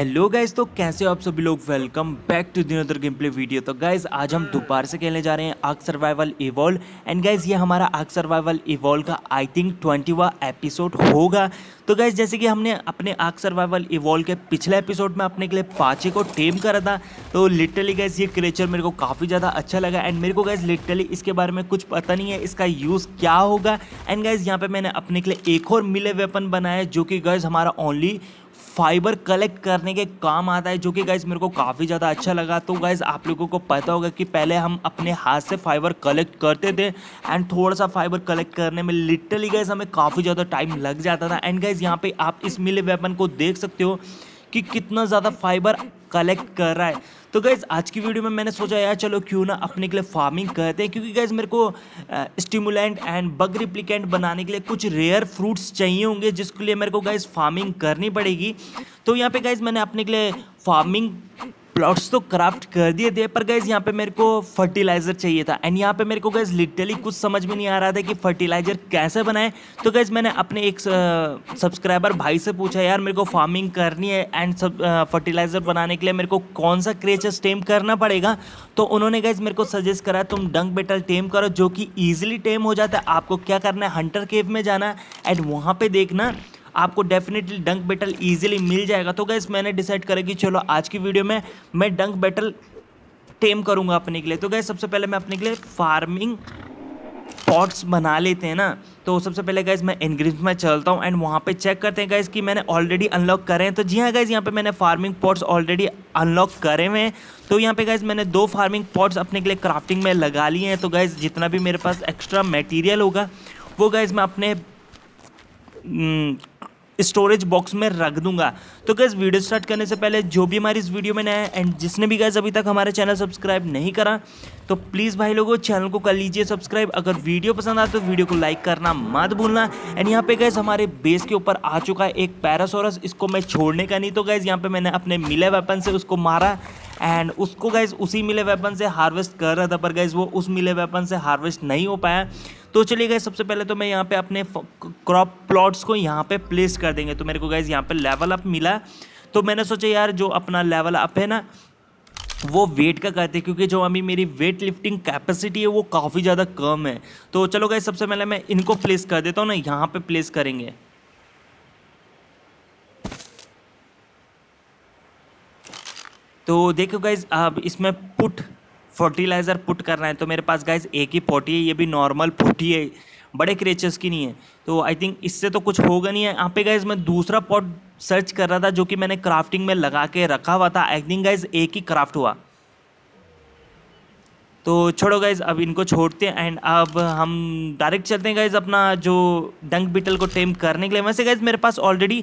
hello guys तो कैसे हो आप सभी लोग वेलकम बैक टू दिनोदर गेम प्ले वीडियो तो गाइज आज हम दोपहर से खेलने जा रहे हैं आग सर्वाइवल इवॉल्व एंड गाइज ये हमारा आग सर्वाइवल इवॉल्व का आई थिंक ट्वेंटीवा एपिसोड होगा तो गाइज जैसे कि हमने अपने आग सर्वाइवल इवॉल्व के पिछले एपिसोड में अपने के लिए पाचे को टेम करा था तो लिटरली गाइज ये क्रेचर मेरे को काफ़ी ज़्यादा अच्छा लगा एंड मेरे को गाइज लिटरली इसके बारे में कुछ पता नहीं है इसका यूज़ क्या होगा एंड गाइज यहाँ पर मैंने अपने के लिए एक और मिले वेपन बनाया जो कि गाइज हमारा ओनली फाइबर कलेक्ट करने के काम आता है जो कि गाइज मेरे को काफ़ी ज़्यादा अच्छा लगा तो गाइज आप लोगों को पता होगा कि पहले हम अपने हाथ से फाइबर कलेक्ट करते थे एंड थोड़ा सा फाइबर कलेक्ट करने में लिटरली गाइज हमें काफ़ी ज़्यादा टाइम लग जाता था एंड गाइज यहाँ पे आप इस मिले वेपन को देख सकते हो कि कितना ज़्यादा फाइबर कलेक्ट कर रहा है तो गैज़ आज की वीडियो में मैंने सोचा यार चलो क्यों ना अपने के लिए फार्मिंग करते हैं क्योंकि गैज़ मेरे को स्टिमुलेंट एंड बग रिप्लिकेंट बनाने के लिए कुछ रेयर फ्रूट्स चाहिए होंगे जिसके लिए मेरे को गैज़ फार्मिंग करनी पड़ेगी तो यहाँ पे गैज़ मैंने अपने के लिए फार्मिंग प्लॉट्स तो क्राफ्ट कर दिए थे पर गैस यहाँ पे मेरे को फर्टिलाइज़र चाहिए था एंड यहाँ पे मेरे को गैस लिटरली कुछ समझ में नहीं आ रहा था कि फर्टिलाइज़र कैसे बनाए तो गैस मैंने अपने एक सब्सक्राइबर भाई से पूछा यार मेरे को फार्मिंग करनी है एंड सब फर्टिलाइज़र बनाने के लिए मेरे को कौन सा क्रेचर टेम करना पड़ेगा तो उन्होंने गैस मेरे को सजेस्ट करा तुम डंक बेटल टेम करो जो कि ईजिली टेम हो जाता है आपको क्या करना है हंटर केव में जाना एंड वहाँ पर देखना आपको डेफिनेटली डंक बैटल ईजिली मिल जाएगा तो गैस मैंने डिसाइड करे कि चलो आज की वीडियो में मैं डंक बैटल टेम करूँगा अपने के लिए तो गैस सबसे पहले मैं अपने के लिए फार्मिंग पॉट्स बना लेते हैं ना तो सबसे पहले गैस मैं इनग्रीज में चलता हूँ एंड वहाँ पे चेक करते हैं गैस कि मैंने ऑलरेडी अनलॉक करे हैं तो जी हाँ गैस यहाँ पे मैंने फार्मिंग पॉट्स ऑलरेडी अनलॉक करे हुए हैं तो यहाँ पे गैस मैंने दो फार्मिंग पॉट्स अपने के लिए क्राफ्टिंग में लगा लिए हैं तो गैस जितना भी मेरे पास एक्स्ट्रा मेटीरियल होगा वो गैस मैं अपने हम्म, स्टोरेज बॉक्स में रख दूंगा तो गैस वीडियो स्टार्ट करने से पहले जो भी हमारी इस वीडियो में नया है एंड जिसने भी गैस अभी तक हमारे चैनल सब्सक्राइब नहीं करा तो प्लीज़ भाई लोगों चैनल को कर लीजिए सब्सक्राइब अगर वीडियो पसंद आए तो वीडियो को लाइक करना मत भूलना एंड यहाँ पे गैस हमारे बेस के ऊपर आ चुका है एक पैरासोरस इसको मैं छोड़ने का नहीं तो गैस यहाँ पर मैंने अपने मिले वेपन से उसको मारा एंड उसको गाइज उसी मिले वेपन से हार्वेस्ट कर रहा था पर गाइज वो उस मिले वेपन से हार्वेस्ट नहीं हो पाया तो चलिए गए सबसे पहले तो मैं यहाँ पे अपने क्रॉप प्लॉट्स को यहाँ पे प्लेस कर देंगे तो मेरे को गाइज यहाँ पे लेवल अप मिला तो मैंने सोचा यार जो अपना लेवल अप है ना वो वेट का करते हैं क्योंकि जो अभी मेरी वेट लिफ्टिंग कैपेसिटी है वो काफ़ी ज़्यादा कम है तो चलो गए सबसे पहले मैं इनको प्लेस कर देता हूँ ना यहाँ पे प्लेस करेंगे तो देखो गाइज अब इसमें पुट फर्टिलाइज़र पुट करना है तो मेरे पास गाइज एक ही पोटी है ये भी नॉर्मल पोटी है बड़े क्रेचर्स की नहीं है तो आई थिंक इससे तो कुछ होगा नहीं है यहाँ पे गाइज मैं दूसरा पॉट सर्च कर रहा था जो कि मैंने क्राफ्टिंग में लगा के रखा हुआ था आई थिंक गाइज एक ही क्राफ्ट हुआ तो छोड़ो गाइज अब इनको छोड़ते हैं एंड अब हम डायरेक्ट चलते हैं गाइज अपना जो डंक बिटल को टेम करने के लिए वैसे गाइज मेरे पास ऑलरेडी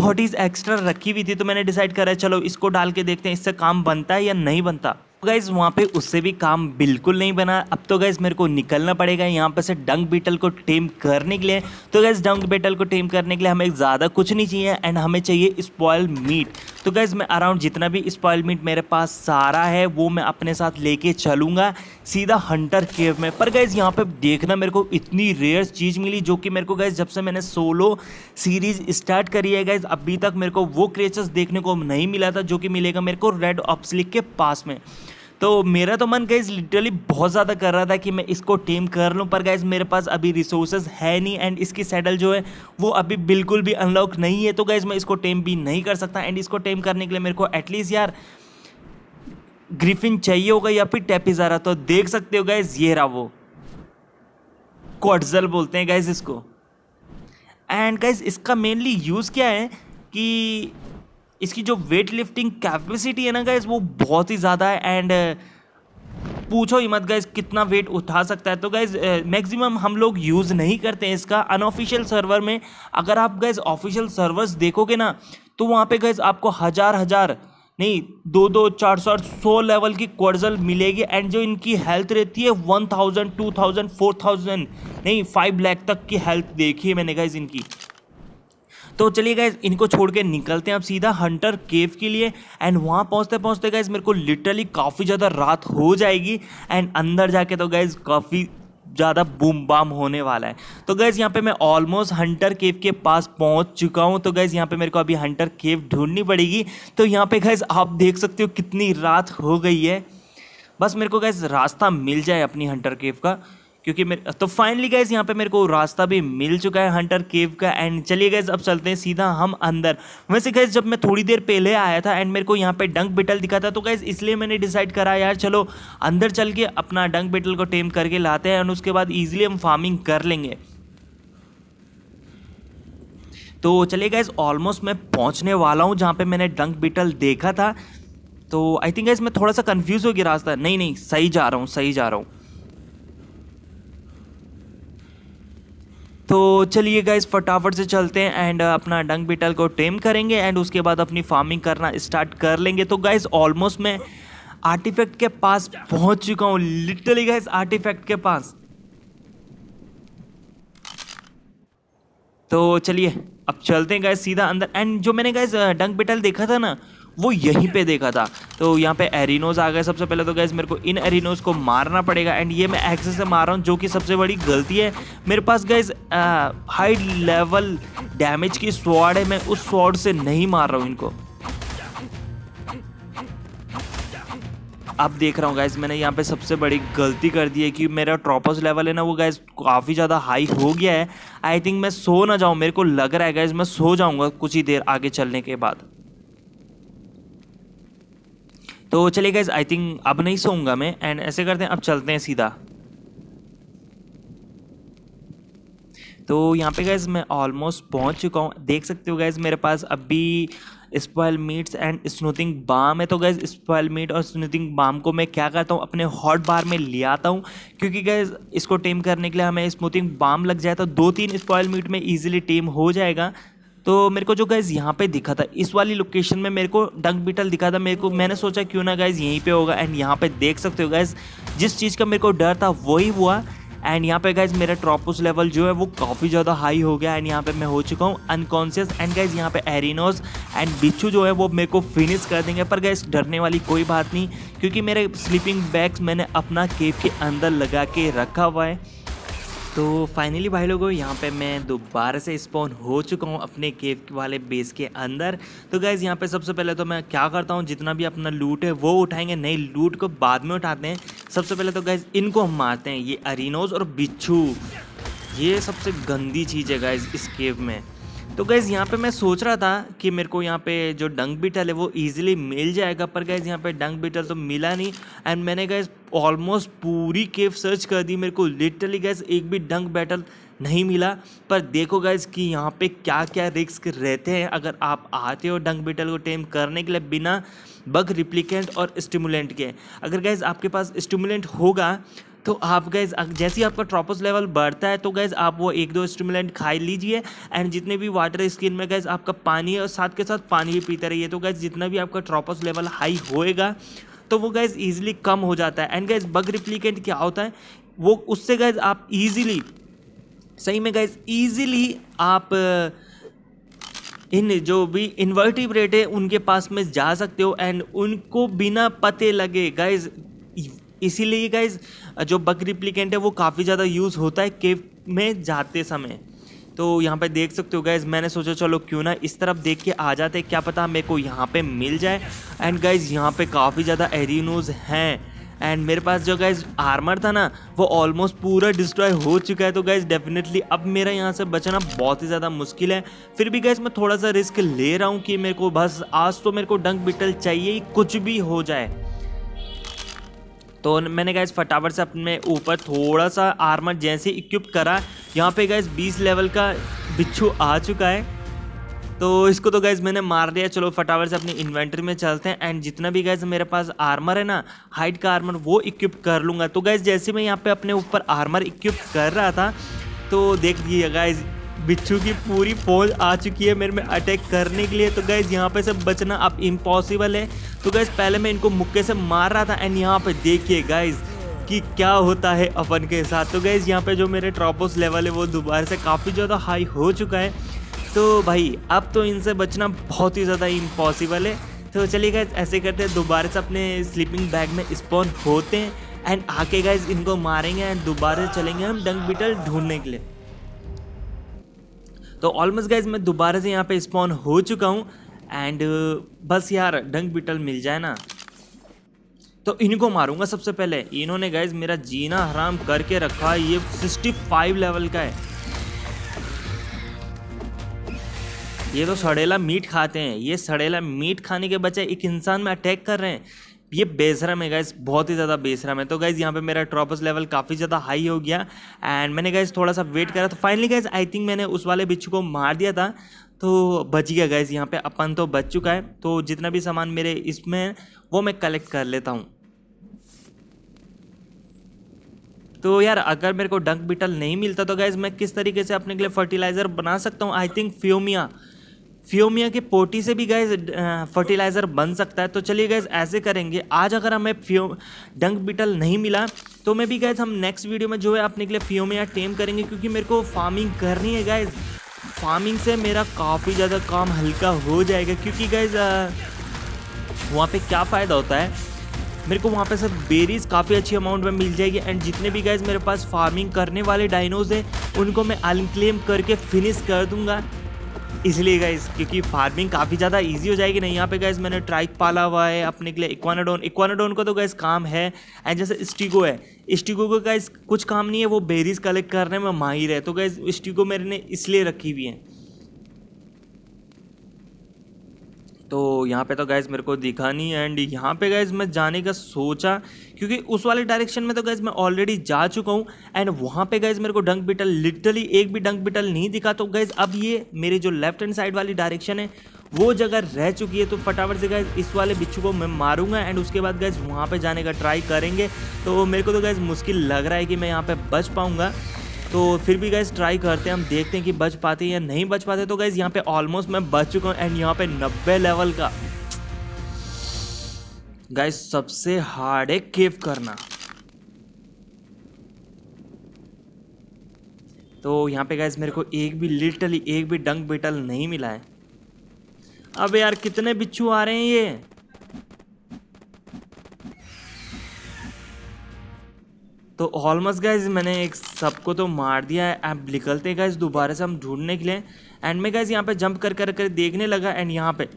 बॉडीज़ एक्स्ट्रा रखी हुई थी तो मैंने डिसाइड करा चलो इसको डाल के देखते हैं इससे काम बनता है या नहीं बनता तो गाइज़ वहाँ पे उससे भी काम बिल्कुल नहीं बना अब तो गाइज़ मेरे को निकलना पड़ेगा यहाँ पर से डंक बीटल को टेम करने के लिए तो गाइज़ डंक बीटल को टेम करने के लिए हमें ज़्यादा कुछ नहीं चाहिए एंड हमें चाहिए स्पॉयल मीट तो गैज़ मैं अराउंड जितना भी स्पॉयलमेंट मेरे पास सारा है वो मैं अपने साथ लेके चलूँगा सीधा हंटर केव में पर गैज़ यहाँ पे देखना मेरे को इतनी रेयर चीज़ मिली जो कि मेरे को गैज़ जब से मैंने सोलो सीरीज़ स्टार्ट करी है गैज़ अभी तक मेरे को वो क्रेचर्स देखने को नहीं मिला था जो कि मिलेगा मेरे को रेड ऑप्सलिक के पास में तो मेरा तो मन गाइज लिटरली बहुत ज़्यादा कर रहा था कि मैं इसको टीम कर लूँ पर गाइज मेरे पास अभी रिसोर्सेज है नहीं एंड इसकी सेटल जो है वो अभी बिल्कुल भी अनलॉक नहीं है तो गाइज मैं इसको टेम भी नहीं कर सकता एंड इसको टेम करने के लिए मेरे को एटलीस्ट यार ग्रिफिन चाहिए होगा या फिर रहा तो देख सकते हो गाइज ये रहा वो कॉटजल बोलते हैं गाइज इसको एंड गाइज इसका मेनली यूज़ क्या है कि इसकी जो वेट लिफ्टिंग कैपेसिटी है ना गाइज वो बहुत ही ज़्यादा है एंड uh, पूछो ही मत गाइज कितना वेट उठा सकता है तो गाइज मैक्सिमम uh, हम लोग यूज़ नहीं करते हैं इसका अनऑफिशियल सर्वर में अगर आप गाइज ऑफिशियल सर्वर्स देखोगे ना तो वहाँ पे गाइज आपको हज़ार हज़ार नहीं दो दो चार सौ सौ लेवल की क्वर्जल मिलेगी एंड जो इनकी हेल्थ रहती है one thousand two thousand four thousand नहीं फाइव लैख तक की हेल्थ देखी है मैंने गाइज इनकी तो चलिए गए इनको छोड़ के निकलते हैं अब सीधा हंटर केव के लिए एंड वहाँ पहुँचते पहुँचते गए मेरे को लिटरली काफ़ी ज़्यादा रात हो जाएगी एंड अंदर जाके तो गए काफ़ी ज़्यादा बूम बाम होने वाला है तो गैज़ यहाँ पे मैं ऑलमोस्ट हंटर केव के पास पहुँच चुका हूँ तो गैज़ यहाँ पे मेरे को अभी हंटर केव ढूंढनी पड़ेगी तो यहाँ पे गैज़ आप देख सकते हो कितनी रात हो गई है बस मेरे को गैस रास्ता मिल जाए अपनी हंटर केव का क्योंकि मेरे तो फाइनली गैस यहाँ पे मेरे को रास्ता भी मिल चुका है हंटर केव का एंड चलिए गैस अब चलते हैं सीधा हम अंदर वैसे गैस जब मैं थोड़ी देर पहले आया था एंड मेरे को यहाँ पे डंक बिटल दिखा था तो गैस इसलिए मैंने डिसाइड करा यार चलो अंदर चल के अपना डंक बिटल को टेम करके लाते हैं एंड उसके बाद ईजिली हम फार्मिंग कर लेंगे तो चलिए गैस ऑलमोस्ट मैं पहुँचने वाला हूँ जहाँ पर मैंने डंक बिटल देखा था तो आई थिंक गैस मैं थोड़ा सा कन्फ्यूज़ हो गया रास्ता नहीं नहीं सही जा रहा हूँ सही जा रहा हूँ तो चलिए गाइज फटाफट से चलते हैं एंड uh, अपना डंग बिटल को टेम करेंगे एंड उसके बाद अपनी फार्मिंग करना स्टार्ट कर लेंगे तो गाइज ऑलमोस्ट मैं आर्टिफैक्ट के पास पहुंच चुका हूँ लिटरली गाइज आर्टिफैक्ट के पास तो चलिए अब चलते हैं गाइज सीधा अंदर एंड जो मैंने गाइज डंग बिटल देखा था ना वो यहीं पे देखा था तो यहाँ पे एरिनोज आ गए सबसे पहले तो गैस मेरे को इन एरिनोज को मारना पड़ेगा एंड ये मैं एक्सेस से मार रहा हूँ जो कि सबसे बड़ी गलती है मेरे पास गैस हाई लेवल डैमेज की स्वाड है मैं उस स्वाड से नहीं मार रहा हूँ इनको अब देख रहा हूँ गैस मैंने यहाँ पे सबसे बड़ी गलती कर दी है कि मेरा ट्रॉपस लेवल है ना वो गैस काफ़ी ज़्यादा हाई हो गया है आई थिंक मैं सो ना जाऊँ मेरे को लग रहा है गैस मैं सो जाऊँगा कुछ ही देर आगे चलने के बाद तो चलिए गाइज आई थिंक अब नहीं सोऊंगा मैं एंड ऐसे करते हैं अब चलते हैं सीधा तो यहाँ पे गैज़ मैं ऑलमोस्ट पहुँच चुका हूँ देख सकते हो गैज़ मेरे पास अभी spoil meats and soothing balm है तो गैज़ स्पॉयल मीट और स्नूथिंग बाम को मैं क्या करता हूँ अपने हॉट बार में ले आता हूँ क्योंकि गैज़ इसको टेम करने के लिए हमें स्मूथिंग बाम लग जाए तो दो तीन स्पॉयल मीट में ईजिली टेम हो जाएगा तो मेरे को जो गाइज़ यहाँ पे दिखा था इस वाली लोकेशन में मेरे को डंक बीटल दिखा था मेरे को मैंने सोचा क्यों ना गाइज़ यहीं पे होगा एंड यहाँ पे देख सकते हो गाइज़ जिस चीज़ का मेरे को डर था वही हुआ एंड यहाँ पे गाइज मेरा ट्रॉपस लेवल जो है वो काफ़ी ज़्यादा हाई हो गया एंड यहाँ पे मैं हो चुका हूँ अनकॉन्शियस एंड गाइज यहाँ पे एरिनोस एंड बिच्छू जो है वो मेरे को फिनिश कर देंगे पर गाइज डरने वाली कोई बात नहीं क्योंकि मेरे स्लीपिंग बैग्स मैंने अपना केव के अंदर लगा के रखा हुआ है तो फाइनली भाई लोगों यहाँ पे मैं दोबारा से स्पॉन हो चुका हूँ अपने केव वाले बेस के अंदर तो गैज़ यहाँ पे सबसे पहले तो मैं क्या करता हूँ जितना भी अपना लूट है वो उठाएंगे नई लूट को बाद में उठाते हैं सबसे पहले तो गैज़ इनको हम मारते हैं ये अरिनोज और बिच्छू ये सबसे गंदी चीज़ है गैज़ इस केव में तो गैज़ यहाँ पे मैं सोच रहा था कि मेरे को यहाँ पे जो डंक बीटल है वो ईजिली मिल जाएगा पर गैज़ यहाँ पे डंक बीटल तो मिला नहीं एंड मैंने गैस ऑलमोस्ट पूरी केव सर्च कर दी मेरे को लिटरली गैस एक भी डंक बैटल नहीं मिला पर देखो गैस कि यहाँ पे क्या क्या रिस्क रहते हैं अगर आप आते हो डंक बीटल को टेम करने के लिए बिना बग रिप्लिकेंट और स्टिमुलेंट के अगर गैस आपके पास स्टिमुलेंट होगा तो आप गैस जैसे ही आपका ट्रॉपस लेवल बढ़ता है तो गैस आप वो एक दो स्टिमुलेंट खा लीजिए एंड जितने भी वाटर स्किन में गैस आपका पानी है और साथ के साथ पानी भी पीते रहिए तो गैस जितना भी आपका ट्रॉपस लेवल हाई होएगा तो वो गैस ईजिली कम हो जाता है एंड गैस बग रिप्लीकेंट क्या होता है वो उससे गैस आप ईजिली सही में गैस ईजिली आप इन जो भी इन्वर्टिव रेट है उनके पास में जा सकते हो एंड उनको बिना पते लगे गैज इसीलिए गाइज जो बग रिप्लिकेंट है वो काफ़ी ज़्यादा यूज़ होता है केव में जाते समय तो यहाँ पे देख सकते हो गाइज मैंने सोचा चलो क्यों ना इस तरफ देख के आ जाते क्या पता मेरे को यहाँ पे मिल जाए एंड गाइज यहाँ पे काफ़ी ज़्यादा एरिनोज हैं एंड मेरे पास जो गाइज आर्मर था ना वो ऑलमोस्ट पूरा डिस्ट्रॉय हो चुका है तो गाइज डेफिनेटली अब मेरा यहाँ से बचना बहुत ही ज़्यादा मुश्किल है फिर भी गाइज मैं थोड़ा सा रिस्क ले रहा हूँ कि मेरे को बस आज तो मेरे को डंक बिटल चाहिए कुछ भी हो जाए तो मैंने गैस फटाफट से अपने ऊपर थोड़ा सा आर्मर जैसे इक्विप करा यहाँ पे गैस 20 लेवल का बिच्छू आ चुका है तो इसको तो गैस मैंने मार दिया चलो फटाफट से अपनी इन्वेंट्री में चलते हैं एंड जितना भी गैस मेरे पास आर्मर है ना हाइट का आर्मर वो इक्विप कर लूँगा तो गैस जैसे मैं यहाँ पर अपने ऊपर आर्मर इक्विप कर रहा था तो देख लीजिए गाइज बिच्छू की पूरी फौज आ चुकी है मेरे में अटैक करने के लिए तो गैस यहाँ पे से बचना अब इम्पॉसिबल है तो गैस पहले मैं इनको मुक्के से मार रहा था एंड यहाँ पे देखिए गाइज कि क्या होता है अपन के साथ तो गैस यहाँ पे जो मेरे ट्रॉपोस लेवल है वो दोबारा से काफ़ी ज़्यादा हाई हो चुका है तो भाई अब तो इनसे बचना बहुत ही ज़्यादा इम्पॉसिबल है तो चलिए गैस ऐसे करते हैं दोबारा से अपने स्लीपिंग बैग में स्पॉन होते हैं एंड आके गैस इनको मारेंगे एंड दोबारा चलेंगे हम डंग बिटल ढूंढने के लिए तो ऑलमोस्ट गाइज मैं दोबारा से यहाँ पे स्पॉन हो चुका हूँ एंड uh, बस यार डंक बिटल मिल जाए ना तो इनको मारूंगा सबसे पहले इन्होंने गाइज मेरा जीना हराम करके रखा ये 65 लेवल का है ये तो सड़ेला मीट खाते हैं ये सड़ेला मीट खाने के बजाय एक इंसान में अटैक कर रहे हैं ये बेसरम है गाइज बहुत ही ज़्यादा बेसरम है तो गाइज़ यहाँ पे मेरा ट्रॉपस लेवल काफ़ी ज़्यादा हाई हो गया एंड मैंने गाइज थोड़ा सा वेट करा तो फाइनली गाइज आई थिंक मैंने उस वाले बिच्छू को मार दिया था तो बच गया गाइज यहाँ पे अपन तो बच चुका है तो जितना भी सामान मेरे इसमें वो मैं कलेक्ट कर लेता हूँ तो यार अगर मेरे को डंक बीटल नहीं मिलता तो गाइज मैं किस तरीके से अपने के लिए फर्टिलाइज़र बना सकता हूँ आई थिंक फ्योमिया फ्योमिया के पोटी से भी गैस फर्टिलाइज़र uh, बन सकता है तो चलिए गैस ऐसे करेंगे आज अगर हमें फ्यो डंक बीटल नहीं मिला तो मैं भी गैस हम नेक्स्ट वीडियो में जो है अपने के लिए फ्योमिया टेम करेंगे क्योंकि मेरे को फार्मिंग करनी है गैस फार्मिंग से मेरा काफ़ी ज़्यादा काम हल्का हो जाएगा क्योंकि गैस uh, वहाँ पर क्या फ़ायदा होता है मेरे को वहाँ पे सर बेरीज काफ़ी अच्छी अमाउंट में मिल जाएगी एंड जितने भी गाइज मेरे पास फार्मिंग करने वाले डाइनोज हैं उनको मैं अनक्लेम करके फिनिश कर दूंगा इसलिए गाइज क्योंकि फार्मिंग काफ़ी ज़्यादा ईजी हो जाएगी ना यहाँ पे गाइज मैंने ट्राइक पाला हुआ है अपने के लिए इक्वानाडोन इक्वानाडोन का तो गाइज काम है एंड जैसे स्टिगो है स्टिगो का गाइज कुछ काम नहीं है वो बेरीज कलेक्ट करने में माहिर है तो गाइज स्टिगो मेरे ने इसलिए रखी हुई है तो यहाँ पे तो गैस मेरे को दिखा नहीं एंड यहाँ पे गैस मैं जाने का सोचा क्योंकि उस वाले डायरेक्शन में तो गैस मैं ऑलरेडी जा चुका हूँ एंड वहाँ पे गैस मेरे को डंक बिटल लिटरली एक भी डंक बिटल नहीं दिखा तो गैस अब ये मेरी जो लेफ्ट हैंड साइड वाली डायरेक्शन है वो जगह रह चुकी है तो फटाफट से गैस इस वाले बिच्छू को मैं मारूंगा एंड उसके बाद गैस वहाँ पर जाने का ट्राई करेंगे तो मेरे को तो गैस मुश्किल लग रहा है कि मैं यहाँ पर बच पाऊँगा तो फिर भी गैस ट्राई करते हैं हम देखते हैं कि बच पाते हैं या नहीं बच पाते तो गैस यहाँ पे ऑलमोस्ट मैं बच चुका हूँ एंड यहाँ पे नब्बे लेवल का गैस सबसे हार्ड है केव करना तो यहाँ पे गैस मेरे को एक भी लिटरली एक भी डंक बिटल नहीं मिला है अब यार कितने बिच्छू आ रहे हैं ये तो ऑलमोस्ट गाइज मैंने एक सबको तो मार दिया है अब निकलते गाइज दोबारा से हम ढूंढने के लिए एंड में गाइज यहाँ पे जंप कर कर कर देखने लगा एंड यहाँ पे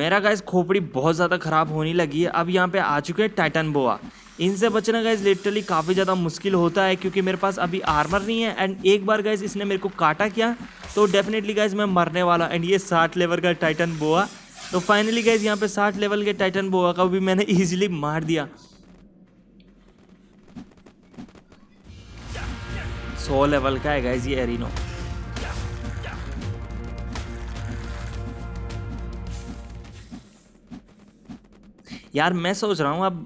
मेरा गाइज खोपड़ी बहुत ज़्यादा ख़राब होने लगी है अब यहाँ पे आ चुके हैं टाइटन बोआ इनसे बचना गाइज लिटरली काफ़ी ज़्यादा मुश्किल होता है क्योंकि मेरे पास अभी आर्मर नहीं है एंड एक बार गाइज इसने मेरे को काटा किया तो डेफिनेटली गाइज मैं मरने वाला एंड ये साठ लेवल का टाइटन बोआ तो फाइनली गाइज यहाँ पे साठ लेवल के टाइटन बोआ का भी मैंने ईजिली मार दिया सौ लेवल का है गाइज ये एरिनो यार मैं सोच रहा हूँ अब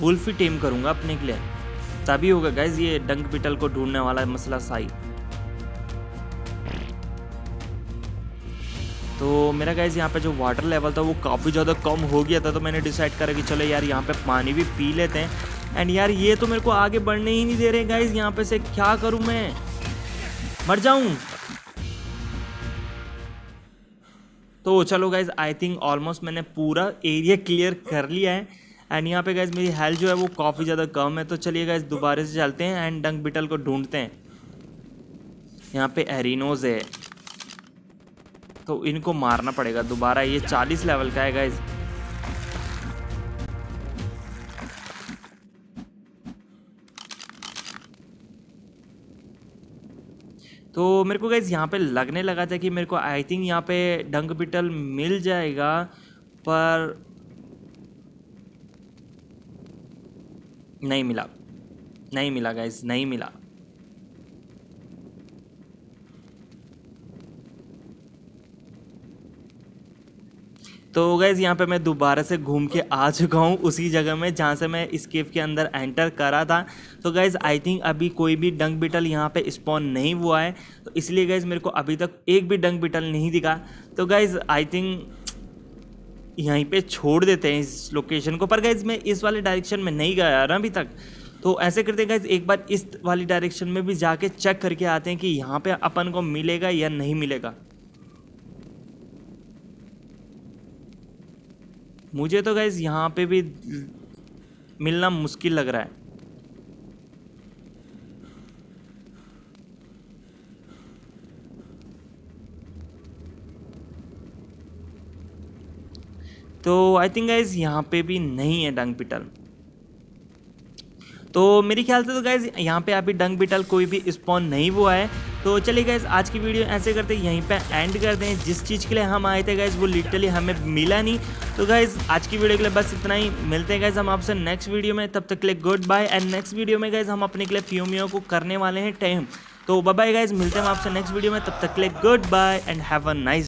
वुल्फ ही टीम करूंगा अपने के लिए तभी होगा गाइज ये डंक पिटल को ढूंढने वाला मसला साई तो मेरा गाइज यहाँ पे जो वाटर लेवल था वो काफ़ी ज़्यादा कम हो गया था तो मैंने डिसाइड करा कि चलो यार यहाँ पे पानी भी पी लेते हैं एंड यार ये तो मेरे को आगे बढ़ने ही नहीं दे रहे गाइज यहाँ पे से क्या करूँ मैं मर जाऊँ तो चलो गाइज आई थिंक ऑलमोस्ट मैंने पूरा एरिया क्लियर कर लिया है एंड यहाँ पे गाइज मेरी हेल्थ जो है वो काफ़ी ज़्यादा कम है तो चलिए गाइज दोबारा से चलते हैं एंड डंक बिटल को ढूंढते हैं यहाँ पे एरिनोज है तो इनको मारना पड़ेगा दोबारा ये चालीस लेवल का है गाइज़ तो मेरे को गैस यहाँ पे लगने लगा था कि मेरे को आई थिंक यहाँ पे डंग बिटल मिल जाएगा पर नहीं मिला नहीं मिला गैस नहीं मिला तो गैज़ यहाँ पे मैं दोबारा से घूम के आ चुका हूँ उसी जगह में जहाँ से मैं इस केव के अंदर एंटर करा था तो गैज़ आई थिंक अभी कोई भी डंक बिटल यहाँ पे स्पॉन नहीं हुआ है तो इसलिए गैज़ मेरे को अभी तक एक भी डंक बिटल नहीं दिखा तो गैज़ आई थिंक यहीं पे छोड़ देते हैं इस लोकेशन को पर गैज़ मैं इस वाले डायरेक्शन में नहीं गया ना अभी तक तो ऐसे करते गैस एक बार इस वाली डायरेक्शन में भी जाके चेक करके आते हैं कि यहाँ पर अपन को मिलेगा या नहीं मिलेगा मुझे तो गैस यहाँ पे भी मिलना मुश्किल लग रहा है तो आई थिंक गाइज यहाँ पे भी नहीं है डंग पिटल तो मेरे ख्याल से तो गाइज यहाँ पे अभी डंग बिटल कोई भी स्पॉन नहीं हुआ है तो चलिए गैस आज की वीडियो ऐसे करते यहीं पर एंड कर दें जिस चीज़ के लिए हम आए थे गैस वो लिटरली हमें मिला नहीं तो गैस आज की वीडियो के लिए बस इतना ही मिलते हैं गैस हम आपसे नेक्स्ट वीडियो में तब तक के लिए goodbye and next video में गैस हम अपने के लिए फ्यूमियो को करने वाले हैं टाइम तो बाय गाइज मिलते हैं आपसे नेक्स्ट वीडियो में तब तक के लिए goodbye and have a nice